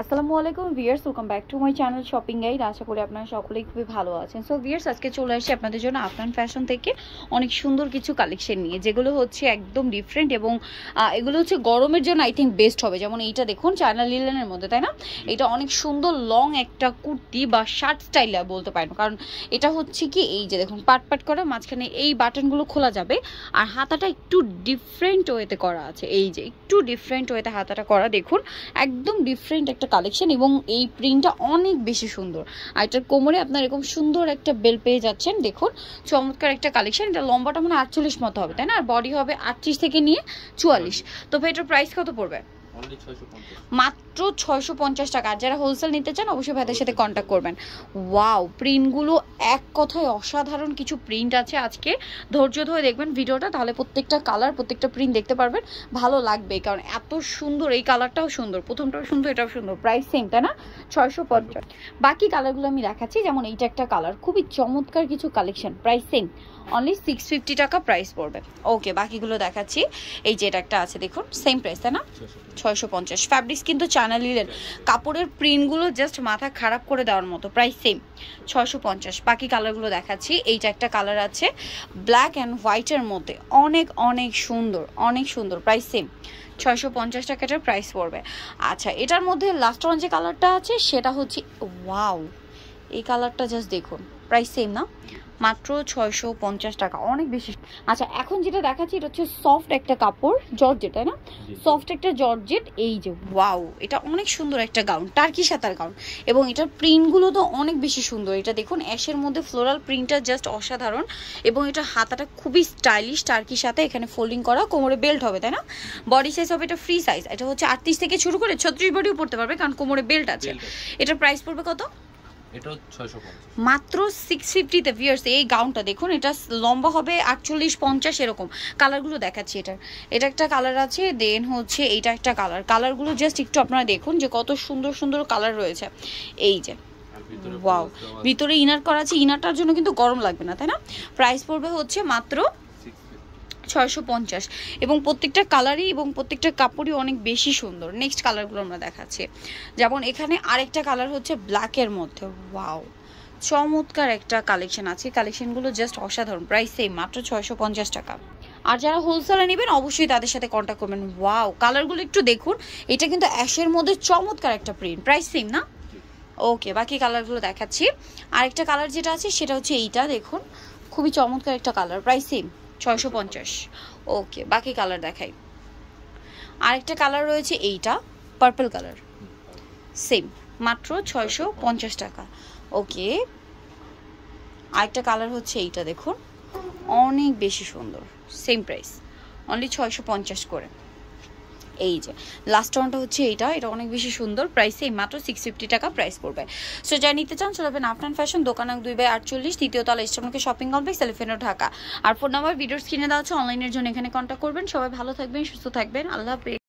আসসালামু আলাইকুম viewers welcome back to my channel shopping guide আশা করি আপনারা সকলেই খুবই ভালো আছেন সো ভিয়ার্স আজকে চলে আসছি আপনাদের জন্য আফগান ফ্যাশন থেকে অনেক সুন্দর কিছু কালেকশন নিয়ে যেগুলো হচ্ছে একদম ডিফারেন্ট এবং এগুলো হচ্ছে গরমের জন্য আই থিঙ্ক বেস্ট হবে যেমন এইটা দেখুন চায়না লিলেনের মধ্যে তাই না এটা অনেক সুন্দর লং একটা কুর্তি বা শার্ট স্টাইল বলতে পারেন কারণ এটা হচ্ছে কি এই যে দেখুন পাট পাট করে মাঝখানে এই বাটনগুলো খোলা যাবে আর হাতাটা একটু ডিফারেন্ট ওয়েতে করা আছে এই যে একটু ডিফারেন্ট ওয়েতে হাতাটা করা দেখুন একদম ডিফারেন্ট একটা কালেকশন এবং এই প্রিন্টটা অনেক বেশি সুন্দর আর এটার কোমরে আপনার এরকম সুন্দর একটা বেল পেয়ে যাচ্ছেন দেখুন চমৎকার একটা কালেকশন এটা লম্বাটা মানে আটচল্লিশ মতো হবে তাই না আর বডি হবে আটত্রিশ থেকে নিয়ে চুয়াল্লিশ তো ভাই এটার প্রাইস কত পড়বে মাত্র ছয়শো পঞ্চাশ টাকা যারা হোলসেল নিতে চান অবশ্যই ভাইদের সাথে কন্ট্যাক্ট করবেন ওয়াও প্রিন্টগুলো এক কথায় অসাধারণ কিছু প্রিন্ট আছে আজকে ধৈর্য ধরে দেখবেন ভিডিওটা তাহলে প্রত্যেকটা কালার প্রত্যেকটা প্রিন্ট দেখতে পারবেন ভালো লাগবে কারণ এত সুন্দর এই কালারটাও সুন্দর প্রথমটাও সুন্দর এটাও সুন্দর প্রাইস সেম তাই না ছয়শো পঞ্চাশ বাকি কালারগুলো আমি দেখাচ্ছি যেমন এইটা একটা কালার খুবই চমৎকার কিছু collection price same only six fifty টাকা প্রাইস পড়বে ওকে বাকিগুলো দেখাচ্ছি এই যে এটা একটা আছে দেখুন সেম প্রাইস তাই না ছয়শো পঞ্চাশ ফ্যাব্রিক্স কিন্তু চানালিলেন কাপড়ের প্রিন্টগুলো জাস্ট মাথা খারাপ করে দেওয়ার মতো প্রাইস সেম ছশো পঞ্চাশ বাকি কালারগুলো দেখাচ্ছি এইটা একটা কালার আছে ব্ল্যাক অ্যান্ড হোয়াইটের মধ্যে অনেক অনেক সুন্দর অনেক সুন্দর প্রাইস সেম ছয়শো পঞ্চাশ টাকাটার প্রাইস পড়বে আচ্ছা এটার মধ্যে লাস্ট যে কালারটা আছে সেটা হচ্ছে ওয়াও এই কালারটা জাস্ট দেখুন প্রাইস সেম না মাত্র ছয়শো পঞ্চাশ টাকা অনেক বেশি আচ্ছা এখন যেটা দেখাচ্ছি এটা হচ্ছে সফট একটা কাপড় জর্জেট তাই না সফট একটা জর্জেট এই যে ওয়াও এটা অনেক সুন্দর একটা গাউন টার্কি সাঁতার গাউন এবং এটার প্রিন্টগুলো তো অনেক বেশি সুন্দর এটা দেখুন অ্যাশের মধ্যে ফ্লোরাল প্রিন্টটা জাস্ট অসাধারণ এবং এটা হাতাটা খুবই স্টাইলিশ টার্কির সাথে এখানে ফোল্ডিং করা কোমরে বেল্ট হবে তাই না বডি সাইজ হবে এটা ফ্রি সাইজ এটা হচ্ছে আটত্রিশ থেকে শুরু করে ছত্রিশ বডিও পড়তে পারবে কারণ কোমরে বেল্ট আছে এটার প্রাইস পড়বে কত মাত্র সিক্স ফিফটিতে ভিয়ার্স এই গাউনটা দেখুন এটা লম্বা হবে আটচল্লিশ পঞ্চাশ এরকম কালারগুলো দেখাচ্ছি এটার এটা একটা কালার আছে দেন হচ্ছে এটা একটা কালার কালারগুলো জাস্ট একটু আপনারা দেখুন যে কত সুন্দর সুন্দর কালার রয়েছে এই যে ওয়াও ভিতরে ইনার করা আছে ইনারটার জন্য কিন্তু গরম লাগবে না তাই না প্রাইস পড়বে হচ্ছে মাত্র ছয়শো পঞ্চাশ এবং প্রত্যেকটা কালারই এবং প্রত্যেকটা কাপড়ই অনেক বেশি সুন্দর নেক্সট কালারগুলো আমরা দেখাচ্ছি যেমন এখানে আরেকটা কালার হচ্ছে ব্ল্যাকের মধ্যে ওয়াও চমৎকার একটা কালেকশন আছে কালেকশনগুলো জাস্ট অসাধারণ প্রাইস সেই মাত্র ছয়শো পঞ্চাশ টাকা আর যারা হোলসেলে নেবেন অবশ্যই তাদের সাথে কন্ট্যাক্ট করবেন ওয়াও কালারগুলো একটু দেখুন এটা কিন্তু অ্যাশের মধ্যে চমৎকার একটা প্রিন্ট প্রাইস সেম না ওকে বাকি কালারগুলো দেখাচ্ছি আরেকটা কালার যেটা আছে সেটা হচ্ছে এইটা দেখুন খুবই চমৎকার একটা কালার প্রাইস সেম ছয়শো পঞ্চাশ ওকে বাকি কালার দেখাই আরেকটা কালার রয়েছে এইটা পার্পল কালার সেম মাত্র ছয়শো পঞ্চাশ টাকা ওকে আরেকটা কালার হচ্ছে এইটা দেখুন অনেক বেশি সুন্দর সেম প্রাইস অনলি ছয়শো পঞ্চাশ করে এই যে লাস্ট রাউন্ডটা হচ্ছে এইটা এটা অনেক বেশি সুন্দর প্রাইসে মাত্র সিক্স ফিফটি টাকা প্রাইস পড়বে সো যা নিতে চান সেটা হবেন আফটান ফ্যাশন দোকান দুই বাই আটচল্লিশ তৃতীয় তলা ইস্টমকে শপিং কমপ্লেক্স এলিফেনো ঢাকা আর ফোন নাম্বার ভিডিওস কিনে দেওয়া হচ্ছে অনলাইনের জন্য এখানে কন্ট্যাক্ট করবেন সবাই ভালো থাকবেন সুস্থ থাকবেন আল্লাহ হাফিজ